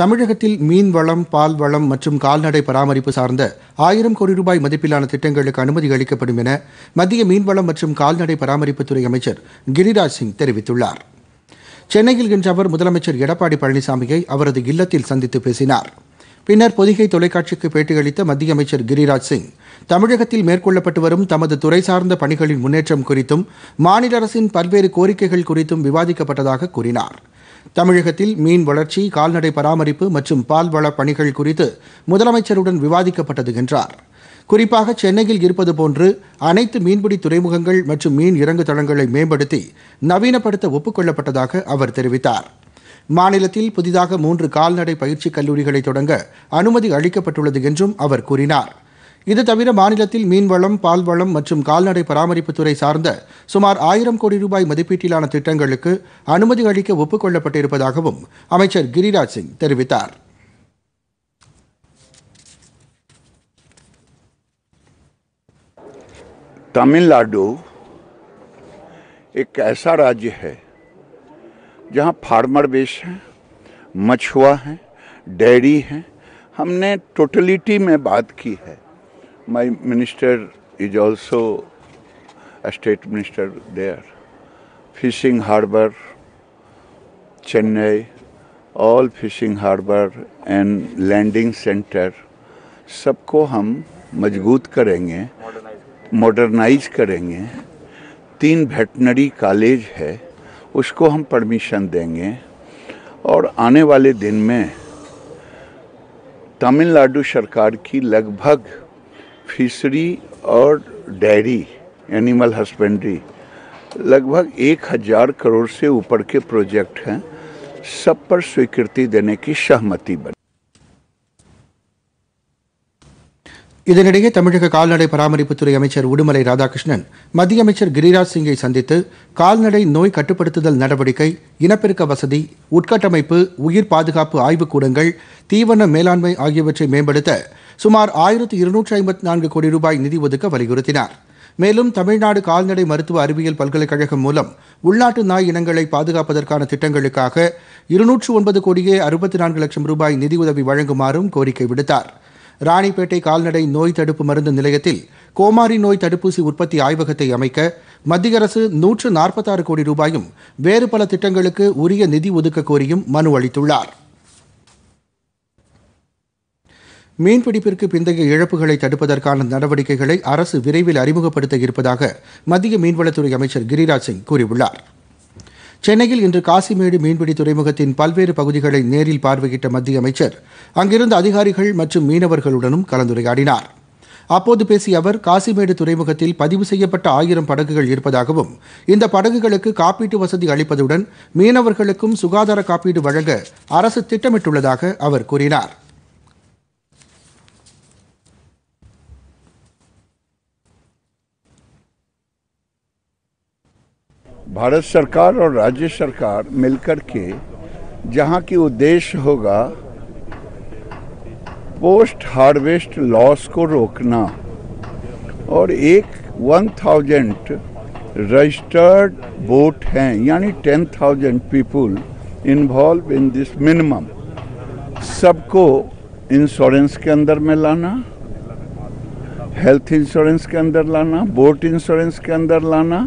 தமிழகத்தில் மீன்வளம் பால்வளம் மற்றும் கால்நடை பராமரிப்பு சார்ந்த ஆயிரம் கோடி ரூபாய் மதிப்பிலான திட்டங்களுக்கு அனுமதி அளிக்கப்படும் என மத்திய மீன்வளம் மற்றும் கால்நடை பராமரிப்புத்துறை அமைச்சர் கிரிராஜ் சிங் தெரிவித்துள்ளார் சென்னையில் இன்று அவர் முதலமைச்சர் எடப்பாடி பழனிசாமியை அவரது இல்லத்தில் சந்தித்து பேசினார் பின்னர் பொதிகை தொலைக்காட்சிக்கு பேட்டியளித்த மத்திய அமைச்சர் கிரிராஜ் சிங் தமிழகத்தில் மேற்கொள்ளப்பட்டு வரும் தமது துறை சார்ந்த பணிகளின் முன்னேற்றம் குறித்தும் மாநில அரசின் பல்வேறு கோரிக்கைகள் குறித்தும் விவாதிக்கப்பட்டதாக கூறினாா் தமிழகத்தில் மீன் வளர்ச்சி கால்நடை பராமரிப்பு மற்றும் பால்வளப் பணிகள் குறித்து முதலமைச்சருடன் விவாதிக்கப்பட்டது என்றார் குறிப்பாக சென்னையில் இருப்பது போன்று அனைத்து மீன்பிடி துறைமுகங்கள் மற்றும் மீன் இறங்கு தளங்களை மேம்படுத்தி நவீனப்படுத்த ஒப்புக்கொள்ளப்பட்டதாக அவர் தெரிவித்தார் மாநிலத்தில் புதிதாக மூன்று கால்நடை பயிற்சி கல்லூரிகளை தொடங்க அனுமதி அளிக்கப்பட்டுள்ளது என்றும் அவர் கூறினார் இத திடீரமான மாநிலத்தில் மீன்வளம் பால்வளம் மற்றும் கால்நடை பராமரிப்பு துறை சார்ந்த சுமார் 1000 கோடி ரூபாய் மதிப்பிலான திட்டங்களுக்கு அனுமதி அளிக்கு ஒப்புக்கொள்ளப்பட்டிருப்பதாகவும் அமைச்சர் கிரிராஜ் சிங் தெரிவித்தார். தமிழ்நாடு एक ऐसा राज्य है जहां फार्मर बेस है मछुआ है डेयरी है हमने टोटालिटी में बात की है My minister is also a state minister there. Fishing harbor Chennai, all fishing harbor and landing center, सबको हम मजबूत करेंगे मॉडर्नाइज करेंगे तीन वेटनरी कॉलेज है उसको हम परमिशन देंगे और आने वाले दिन में तमिलनाडु सरकार की लगभग फिशरी और डेयरी एनिमल हस्बेंड्री लगभग एक हजार करोड़ से ऊपर के प्रोजेक्ट हैं सब पर स्वीकृति देने की सहमति बनी இதனிடையே தமிழக கால்நடை பராமரிப்புத்துறை அமைச்சர் உடுமலை ராதாகிருஷ்ணன் மத்திய அமைச்சர் கிரிராஜ் சிங்கை சந்தித்து கால்நடை நோய் கட்டுப்படுத்துதல் நடவடிக்கை இனப்பெருக்க வசதி உட்கட்டமைப்பு உயிர் பாதுகாப்பு ஆய்வுக்கூடங்கள் தீவன மேலாண்மை ஆகியவற்றை மேம்படுத்த சுமார் ஆயிரத்து இருநூற்றி ஐம்பத்தி நான்கு கோடி ரூபாய் நிதி ஒதுக்க வலியுறுத்தினார் மேலும் தமிழ்நாடு கால்நடை மருத்துவ அறிவியல் பல்கலைக்கழகம் மூலம் உள்நாட்டு நாய் இனங்களை பாதுகாப்பதற்கான திட்டங்களுக்காக இருநூற்று ஒன்பது கோடியே அறுபத்தி நான்கு லட்சம் ரூபாய் நிதியுதவி வழங்குமாறும் கோரிக்கை விடுத்தார் ராணிப்பேட்டை கால்நடை நோய் தடுப்பு மருந்து நிலையத்தில் கோமாரி நோய் தடுப்பூசி உற்பத்தி ஆய்வகத்தை அமைக்க மத்திய அரசு நூற்று நாற்பத்தாறு கோடி ரூபாயும் வேறு பல திட்டங்களுக்கு உரிய நிதி ஒதுக்க கோரியும் மனு அளித்துள்ளாா் மீன்பிடிப்பிற்கு பிந்தைய இழப்புகளை தடுப்பதற்கான நடவடிக்கைகளை அரசு விரைவில் அறிமுகப்படுத்த இருப்பதாக மத்திய மீன்வளத்துறை அமைச்சர் கிரிராஜ் சிங் கூறியுள்ளார் சென்னையில் இன்று காசிமேடு மீன்பிடி துறைமுகத்தின் பல்வேறு பகுதிகளை நேரில் பார்வையிட்ட மத்திய அமைச்சர் அங்கிருந்த அதிகாரிகள் மற்றும் மீனவர்களுடனும் கலந்துரையாடினார் அப்போது பேசிய அவர் காசிமேடு துறைமுகத்தில் பதிவு செய்யப்பட்ட ஆயிரம் படகுகள் இருப்பதாகவும் இந்த படகுகளுக்கு காப்பீட்டு வசதி அளிப்பதுடன் மீனவர்களுக்கும் சுகாதார காப்பீடு வழங்க அரசு திட்டமிட்டுள்ளதாக அவர் கூறினாா் भारत सरकार और राज्य सरकार मिलकर के जहाँ की उद्देश्य होगा पोस्ट हार्वेस्ट लॉस को रोकना और एक वन थाउजेंड रजिस्टर्ड बोट हैं यानी ten thousand people involve in this minimum सबको इंश्योरेंस के अंदर में लाना हेल्थ इंश्योरेंस के अंदर लाना बोट इंश्योरेंस के अंदर लाना